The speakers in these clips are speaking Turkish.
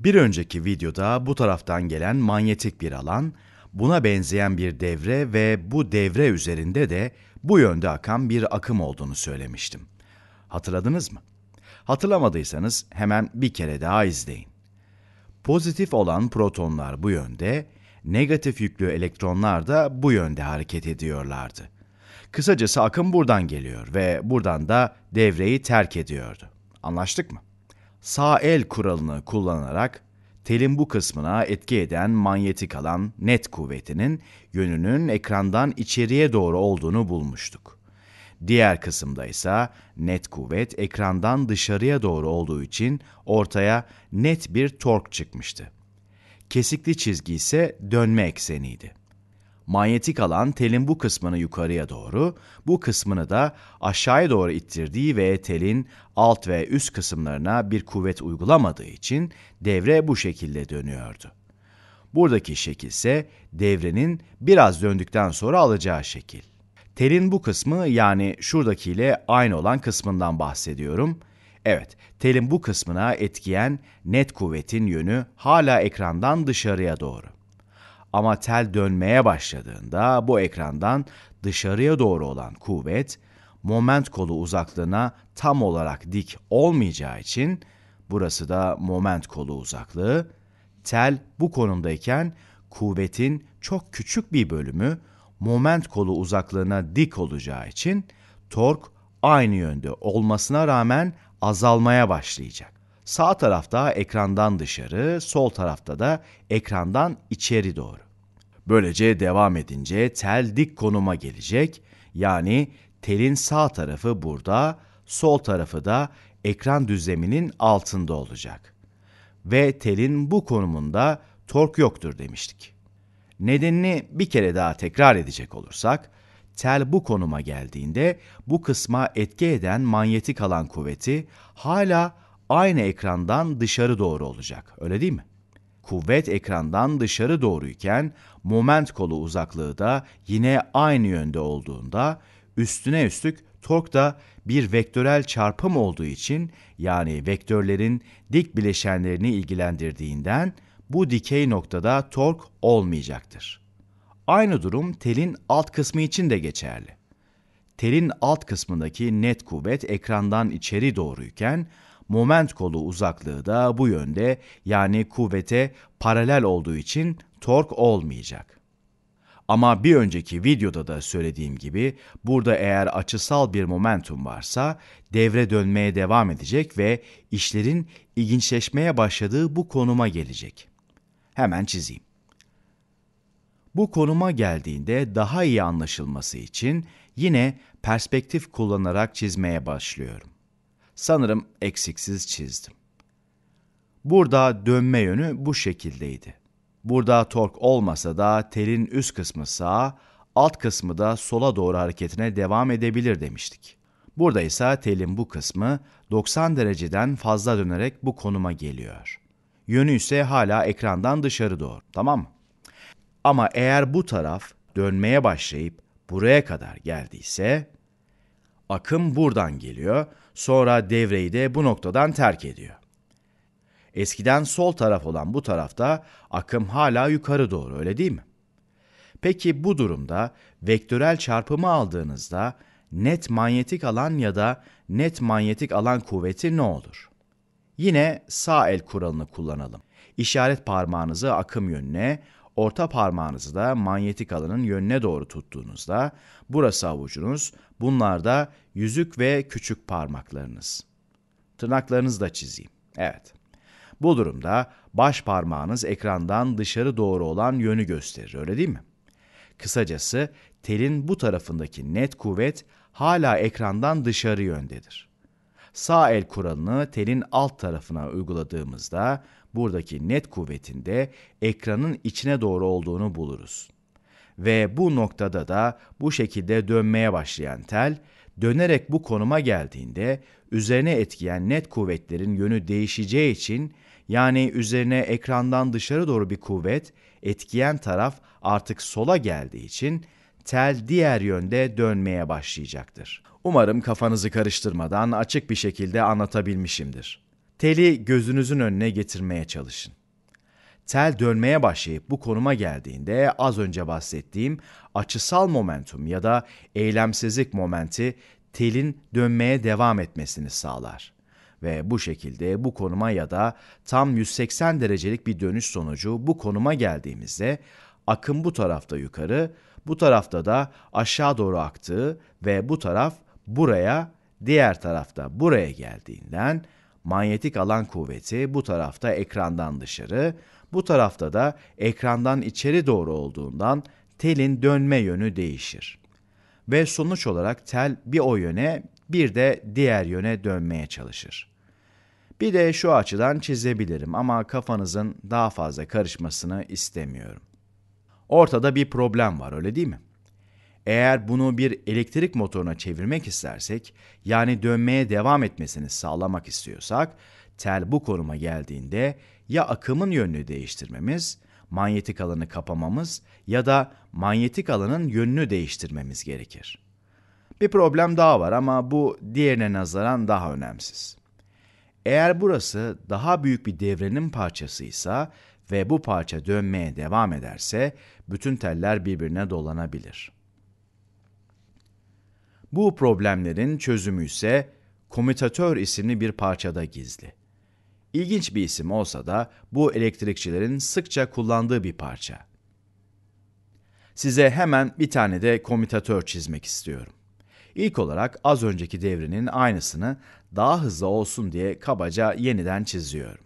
Bir önceki videoda bu taraftan gelen manyetik bir alan, buna benzeyen bir devre ve bu devre üzerinde de bu yönde akan bir akım olduğunu söylemiştim. Hatırladınız mı? Hatırlamadıysanız hemen bir kere daha izleyin. Pozitif olan protonlar bu yönde, negatif yüklü elektronlar da bu yönde hareket ediyorlardı. Kısacası akım buradan geliyor ve buradan da devreyi terk ediyordu. Anlaştık mı? sağ el kuralını kullanarak telin bu kısmına etki eden manyetik alan net kuvvetinin yönünün ekrandan içeriye doğru olduğunu bulmuştuk. Diğer kısımda ise net kuvvet ekrandan dışarıya doğru olduğu için ortaya net bir tork çıkmıştı. Kesikli çizgi ise dönme ekseniydi manyetik alan telin bu kısmını yukarıya doğru, bu kısmını da aşağıya doğru ittirdiği ve telin alt ve üst kısımlarına bir kuvvet uygulamadığı için devre bu şekilde dönüyordu. Buradaki şekil ise devrenin biraz döndükten sonra alacağı şekil. Telin bu kısmı yani şuradakiyle aynı olan kısmından bahsediyorum. Evet, telin bu kısmına etkiyen net kuvvetin yönü hala ekrandan dışarıya doğru. Ama tel dönmeye başladığında bu ekrandan dışarıya doğru olan kuvvet moment kolu uzaklığına tam olarak dik olmayacağı için burası da moment kolu uzaklığı. Tel bu konumdayken kuvvetin çok küçük bir bölümü moment kolu uzaklığına dik olacağı için tork aynı yönde olmasına rağmen azalmaya başlayacak. Sağ tarafta ekrandan dışarı, sol tarafta da ekrandan içeri doğru. Böylece devam edince tel dik konuma gelecek. Yani telin sağ tarafı burada, sol tarafı da ekran düzleminin altında olacak. Ve telin bu konumunda tork yoktur demiştik. Nedenini bir kere daha tekrar edecek olursak, tel bu konuma geldiğinde bu kısma etki eden manyetik alan kuvveti hala aynı ekrandan dışarı doğru olacak. Öyle değil mi? kuvvet ekrandan dışarı doğruyken moment kolu uzaklığı da yine aynı yönde olduğunda üstüne üstlük tork da bir vektörel çarpım olduğu için yani vektörlerin dik bileşenlerini ilgilendirdiğinden bu dikey noktada tork olmayacaktır. Aynı durum telin alt kısmı için de geçerli. Telin alt kısmındaki net kuvvet ekrandan içeri doğruyken Moment kolu uzaklığı da bu yönde yani kuvvete paralel olduğu için tork olmayacak. Ama bir önceki videoda da söylediğim gibi burada eğer açısal bir momentum varsa devre dönmeye devam edecek ve işlerin ilginçleşmeye başladığı bu konuma gelecek. Hemen çizeyim. Bu konuma geldiğinde daha iyi anlaşılması için yine perspektif kullanarak çizmeye başlıyorum sanırım eksiksiz çizdim. Burada dönme yönü bu şekildeydi. Burada tork olmasa da telin üst kısmı sağa, alt kısmı da sola doğru hareketine devam edebilir demiştik. Burada ise telin bu kısmı 90 dereceden fazla dönerek bu konuma geliyor. Yönü ise hala ekrandan dışarı doğru, tamam mı? Ama eğer bu taraf dönmeye başlayıp buraya kadar geldiyse, akım buradan geliyor Sonra devreyi de bu noktadan terk ediyor. Eskiden sol taraf olan bu tarafta akım hala yukarı doğru öyle değil mi? Peki bu durumda vektörel çarpımı aldığınızda net manyetik alan ya da net manyetik alan kuvveti ne olur? Yine sağ el kuralını kullanalım. İşaret parmağınızı akım yönüne, orta parmağınızı da manyetik alanın yönüne doğru tuttuğunuzda burası avucunuz, bunlar da yüzük ve küçük parmaklarınız. Tırnaklarınızı da çizeyim. Evet. Bu durumda baş parmağınız ekrandan dışarı doğru olan yönü gösterir, öyle değil mi? Kısacası telin bu tarafındaki net kuvvet hala ekrandan dışarı yöndedir. Sağ el kuralını telin alt tarafına uyguladığımızda buradaki net kuvvetinde ekranın içine doğru olduğunu buluruz. Ve bu noktada da bu şekilde dönmeye başlayan tel, dönerek bu konuma geldiğinde üzerine etkiyen net kuvvetlerin yönü değişeceği için yani üzerine ekrandan dışarı doğru bir kuvvet etkiyen taraf artık sola geldiği için tel diğer yönde dönmeye başlayacaktır. Umarım kafanızı karıştırmadan açık bir şekilde anlatabilmişimdir. Teli gözünüzün önüne getirmeye çalışın. Tel dönmeye başlayıp bu konuma geldiğinde az önce bahsettiğim açısal momentum ya da eylemsizlik momenti telin dönmeye devam etmesini sağlar. Ve bu şekilde bu konuma ya da tam 180 derecelik bir dönüş sonucu bu konuma geldiğimizde akım bu tarafta yukarı, bu tarafta da aşağı doğru aktığı ve bu taraf buraya, diğer tarafta buraya geldiğinden manyetik alan kuvveti bu tarafta ekrandan dışarı, bu tarafta da ekrandan içeri doğru olduğundan telin dönme yönü değişir. Ve sonuç olarak tel bir o yöne bir de diğer yöne dönmeye çalışır. Bir de şu açıdan çizebilirim ama kafanızın daha fazla karışmasını istemiyorum. Ortada bir problem var öyle değil mi? Eğer bunu bir elektrik motoruna çevirmek istersek, yani dönmeye devam etmesini sağlamak istiyorsak, tel bu konuma geldiğinde ya akımın yönünü değiştirmemiz, manyetik alanı kapamamız ya da manyetik alanın yönünü değiştirmemiz gerekir. Bir problem daha var ama bu diğerine nazaran daha önemsiz. Eğer burası daha büyük bir devrenin parçasıysa ve bu parça dönmeye devam ederse bütün teller birbirine dolanabilir.'' Bu problemlerin çözümü ise komutatör isimli bir parçada gizli. İlginç bir isim olsa da bu elektrikçilerin sıkça kullandığı bir parça. Size hemen bir tane de komutatör çizmek istiyorum. İlk olarak az önceki devrinin aynısını daha hızlı olsun diye kabaca yeniden çiziyorum.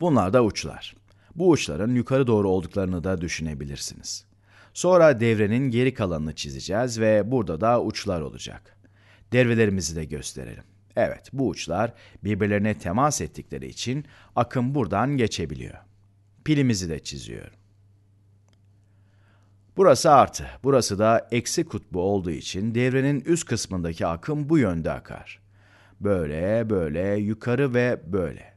Bunlar da uçlar. Bu uçların yukarı doğru olduklarını da düşünebilirsiniz. Sonra devrenin geri kalanını çizeceğiz ve burada da uçlar olacak. Devrelerimizi de gösterelim. Evet, bu uçlar birbirlerine temas ettikleri için akım buradan geçebiliyor. Pilimizi de çiziyorum. Burası artı, burası da eksi kutbu olduğu için devrenin üst kısmındaki akım bu yönde akar. Böyle, böyle, yukarı ve böyle.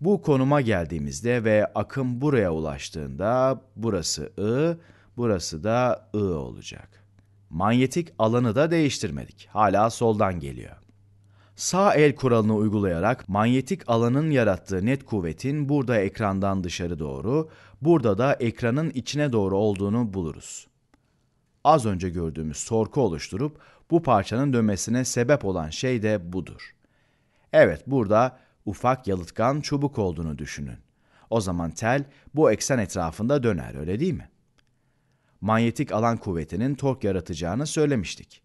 Bu konuma geldiğimizde ve akım buraya ulaştığında burası I, Burası da I olacak. Manyetik alanı da değiştirmedik. Hala soldan geliyor. Sağ el kuralını uygulayarak manyetik alanın yarattığı net kuvvetin burada ekrandan dışarı doğru, burada da ekranın içine doğru olduğunu buluruz. Az önce gördüğümüz sorku oluşturup bu parçanın dönmesine sebep olan şey de budur. Evet burada ufak yalıtkan çubuk olduğunu düşünün. O zaman tel bu eksen etrafında döner öyle değil mi? manyetik alan kuvvetinin tork yaratacağını söylemiştik.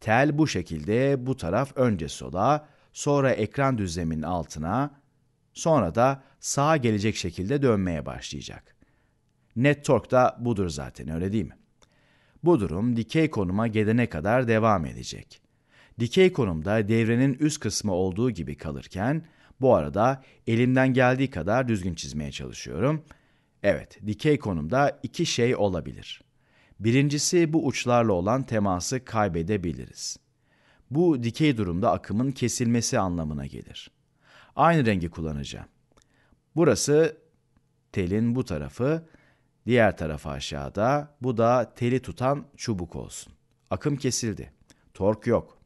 Tel bu şekilde bu taraf önce sola, sonra ekran düzleminin altına, sonra da sağa gelecek şekilde dönmeye başlayacak. Net tork da budur zaten öyle değil mi? Bu durum dikey konuma gelene kadar devam edecek. Dikey konumda devrenin üst kısmı olduğu gibi kalırken bu arada elimden geldiği kadar düzgün çizmeye çalışıyorum.'' Evet, dikey konumda iki şey olabilir. Birincisi bu uçlarla olan teması kaybedebiliriz. Bu dikey durumda akımın kesilmesi anlamına gelir. Aynı rengi kullanacağım. Burası telin bu tarafı, diğer tarafı aşağıda. Bu da teli tutan çubuk olsun. Akım kesildi. Tork yok.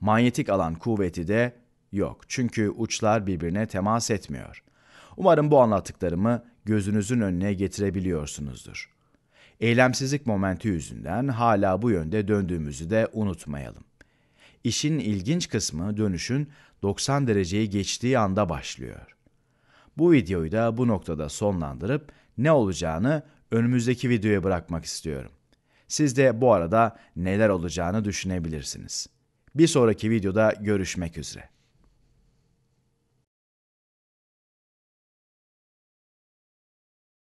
Manyetik alan kuvveti de yok. Çünkü uçlar birbirine temas etmiyor. Umarım bu anlattıklarımı gözünüzün önüne getirebiliyorsunuzdur. Eylemsizlik momenti yüzünden hala bu yönde döndüğümüzü de unutmayalım. İşin ilginç kısmı dönüşün 90 dereceyi geçtiği anda başlıyor. Bu videoyu da bu noktada sonlandırıp ne olacağını önümüzdeki videoya bırakmak istiyorum. Siz de bu arada neler olacağını düşünebilirsiniz. Bir sonraki videoda görüşmek üzere.